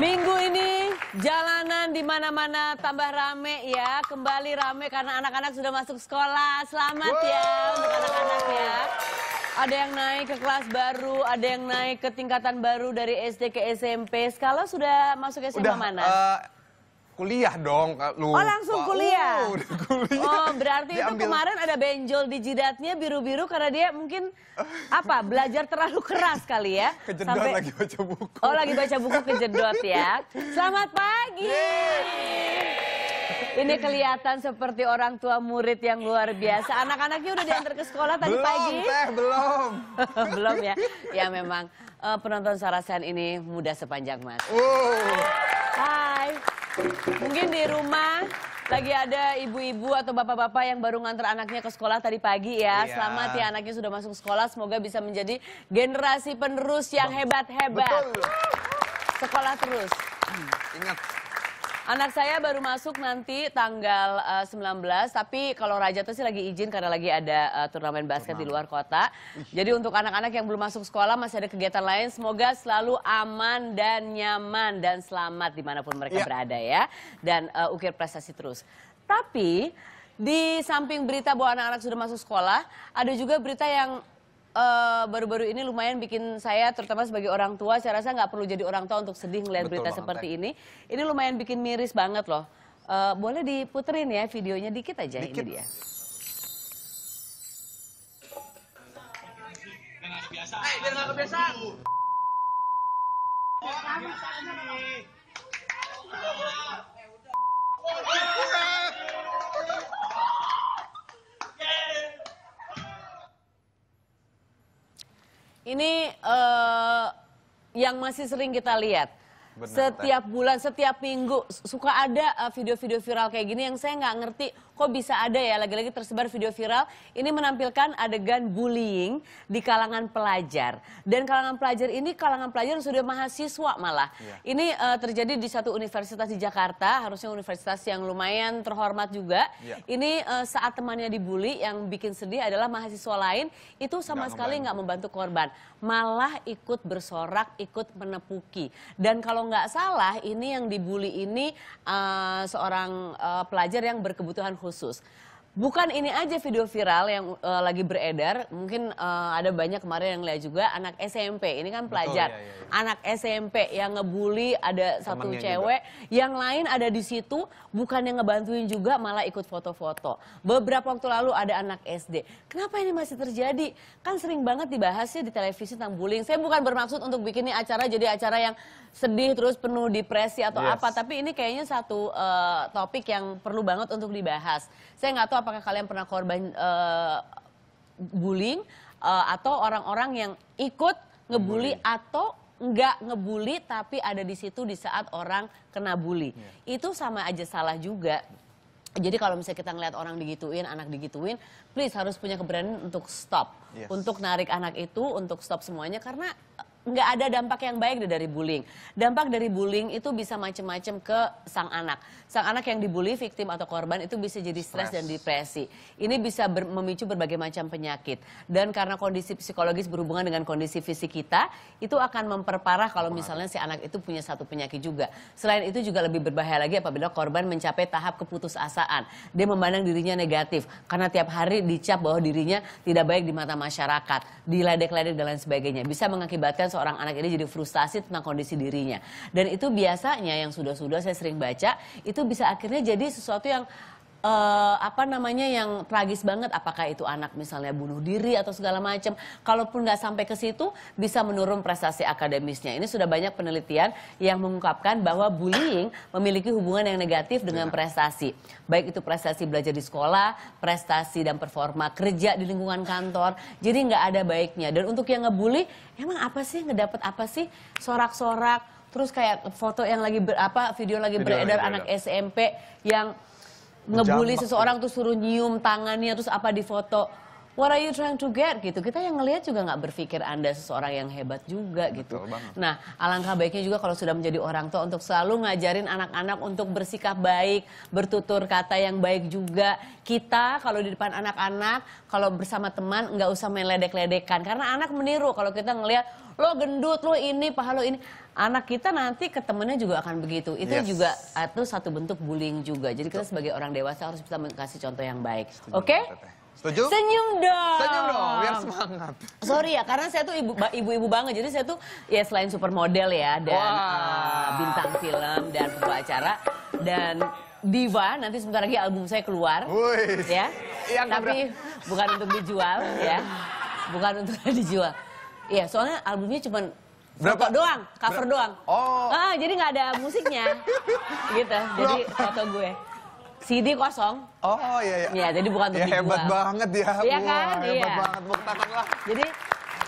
Minggu ini jalanan di mana-mana tambah rame ya, kembali rame karena anak-anak sudah masuk sekolah. Selamat ya untuk anak-anak ya. Ada yang naik ke kelas baru, ada yang naik ke tingkatan baru dari SD ke SMP. Kalau sudah masuk SMP udah, mana? Uh, kuliah dong. lu Oh langsung kuliah? Uh, oh, udah kuliah. Oh berarti dia itu ambil... kemarin ada benjol di jidatnya biru-biru karena dia mungkin apa belajar terlalu keras kali ya. Kejedot Sampai... lagi baca buku. Oh lagi baca buku kejedot ya. Selamat pagi. Yeay. Ini kelihatan seperti orang tua murid yang luar biasa. Anak-anaknya udah diantar ke sekolah tadi belum, pagi. Belum, teh, belum. belum ya. Ya memang eh, penonton Sarasen ini muda sepanjang masa. Oh. Mungkin di rumah lagi ada ibu-ibu atau bapak-bapak yang baru nganter anaknya ke sekolah tadi pagi ya. Iya. Selamat ya anaknya sudah masuk sekolah. Semoga bisa menjadi generasi penerus yang hebat-hebat. Sekolah terus. Ingat Anak saya baru masuk nanti tanggal uh, eh, 19, tapi kalau Raja tuh sih lagi izin karena lagi ada uh, turnamen basket turnamen. di luar kota. Jadi untuk anak-anak yang belum masuk sekolah masih ada kegiatan lain, semoga selalu aman dan nyaman dan selamat dimanapun mereka ya. berada ya. Dan uh, ukir prestasi terus. Tapi di samping berita bahwa anak-anak sudah masuk sekolah, ada juga berita yang Eh, baru-baru uh, ini lumayan bikin saya terutama sebagai orang tua saya rasa nggak perlu jadi orang tua untuk sedih ngelihat berita banget, seperti ini ini lumayan bikin miris banget loh uh, boleh diputerin ya videonya dikit aja dikit. ini dia Hey, biar kebiasaan. ini uh, yang masih sering kita lihat. Benar, setiap bulan, setiap minggu suka ada eh, video-video viral kayak gini yang saya nggak ngerti kok bisa ada ya lagi-lagi tersebar video viral ini menampilkan adegan bullying di kalangan pelajar dan kalangan pelajar ini kalangan pelajar sudah mahasiswa malah yeah. ini uh, terjadi di satu universitas di Jakarta harusnya universitas yang lumayan terhormat juga yeah. ini uh, saat temannya dibully yang bikin sedih adalah mahasiswa lain itu sama gak sekali nggak membantu korban malah ikut bersorak ikut menepuki dan kalau nggak salah ini yang dibully ini uh, seorang uh, pelajar yang berkebutuhan khusus khusus. Bukan ini aja video viral yang uh, lagi beredar, mungkin uh, ada banyak kemarin yang lihat juga anak SMP. Ini kan pelajar. Betul, ya, ya, ya. Anak SMP yang ngebully ada Temennya satu cewek, juga. yang lain ada di situ bukan yang ngebantuin juga malah ikut foto-foto. Beberapa waktu lalu ada anak SD. Kenapa ini masih terjadi? Kan sering banget dibahas ya di televisi tentang bullying. Saya bukan bermaksud untuk bikin ini acara jadi acara yang sedih terus penuh depresi atau yes. apa tapi ini kayaknya satu uh, topik yang perlu banget untuk dibahas saya nggak tahu apakah kalian pernah korban uh, bullying uh, atau orang-orang yang ikut ngebully hmm. atau nggak ngebully tapi ada di situ di saat orang kena bully yeah. itu sama aja salah juga jadi kalau misalnya kita ngeliat orang digituin, anak digituin, please harus punya keberanian untuk stop, yes. untuk narik anak itu, untuk stop semuanya karena nggak ada dampak yang baik dari bullying. Dampak dari bullying itu bisa macam-macam ke sang anak. Sang anak yang dibully, victim atau korban itu bisa jadi stres dan depresi. Ini bisa ber, memicu berbagai macam penyakit. Dan karena kondisi psikologis berhubungan dengan kondisi fisik kita, itu akan memperparah kalau misalnya si anak itu punya satu penyakit juga. Selain itu juga lebih berbahaya lagi apabila korban mencapai tahap keputusasaan. Dia memandang dirinya negatif karena tiap hari dicap bahwa dirinya tidak baik di mata masyarakat, diledek-ledek dan lain sebagainya. Bisa mengakibatkan seorang anak ini jadi frustasi tentang kondisi dirinya. Dan itu biasanya yang sudah-sudah saya sering baca, itu bisa akhirnya jadi sesuatu yang uh, apa namanya yang tragis banget apakah itu anak misalnya bunuh diri atau segala macam kalaupun nggak sampai ke situ bisa menurun prestasi akademisnya ini sudah banyak penelitian yang mengungkapkan bahwa bullying memiliki hubungan yang negatif dengan ya. prestasi baik itu prestasi belajar di sekolah prestasi dan performa kerja di lingkungan kantor jadi nggak ada baiknya dan untuk yang ngebully emang apa sih ngedapat apa sih sorak-sorak terus kayak foto yang lagi apa video lagi video beredar lagi anak SMP yang ngebully seseorang tuh suruh nyium tangannya terus apa di foto what are you trying to get gitu. Kita yang ngelihat juga nggak berpikir Anda seseorang yang hebat juga gitu. Nah, alangkah baiknya juga kalau sudah menjadi orang tua untuk selalu ngajarin anak-anak untuk bersikap baik, bertutur kata yang baik juga. Kita kalau di depan anak-anak, kalau bersama teman nggak usah main ledek-ledekan karena anak meniru kalau kita ngelihat lo gendut, lo ini, paha lo ini anak kita nanti ketemunya juga akan begitu. Itu yes. juga itu satu bentuk bullying juga. Jadi kita sebagai orang dewasa harus bisa kasih contoh yang baik. Oke? Okay? Setuju? Senyum dong. Senyum dong, biar semangat. Sorry ya, karena saya tuh ibu-ibu banget. Jadi saya tuh ya selain supermodel ya dan uh, bintang film dan pembawa acara dan diva nanti sebentar lagi album saya keluar. Wih. Ya. Yang Tapi bukan untuk dijual ya. Bukan untuk dijual. Iya, soalnya albumnya cuma Berapa foto doang, cover Ber doang. Oh. Ah, jadi nggak ada musiknya. gitu. Jadi foto gue. CD kosong. Oh iya iya. Iya, jadi bukan untuk ya, dijual. Hebat banget ya. Iya kan? Wah, hebat iya. banget. Buk lah. Jadi,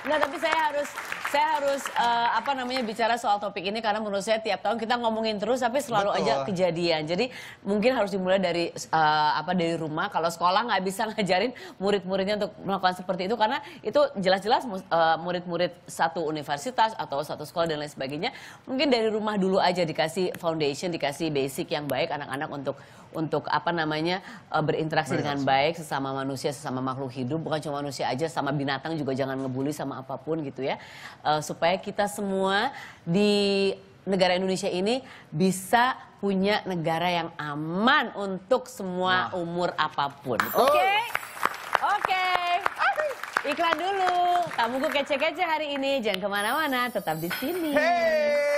nah tapi saya harus saya harus uh, apa namanya bicara soal topik ini karena menurut saya tiap tahun kita ngomongin terus tapi selalu Betul. aja kejadian. Jadi mungkin harus dimulai dari uh, apa dari rumah. Kalau sekolah nggak bisa ngajarin murid-muridnya untuk melakukan seperti itu karena itu jelas-jelas murid eh, murid-murid satu universitas atau satu sekolah dan lain sebagainya mungkin dari rumah dulu aja dikasih foundation, dikasih basic yang baik anak-anak untuk untuk apa namanya berinteraksi dengan baik sesama manusia, sesama makhluk hidup, bukan cuma manusia aja, sama binatang juga jangan ngebully sama apapun gitu ya uh, supaya kita semua di negara Indonesia ini bisa punya negara yang aman untuk semua nah. umur apapun. Oke. oh. Oke. Okay. Iklan dulu. Kamu gue kece-kece hari ini. Jangan kemana-mana, tetap di sini. Hey.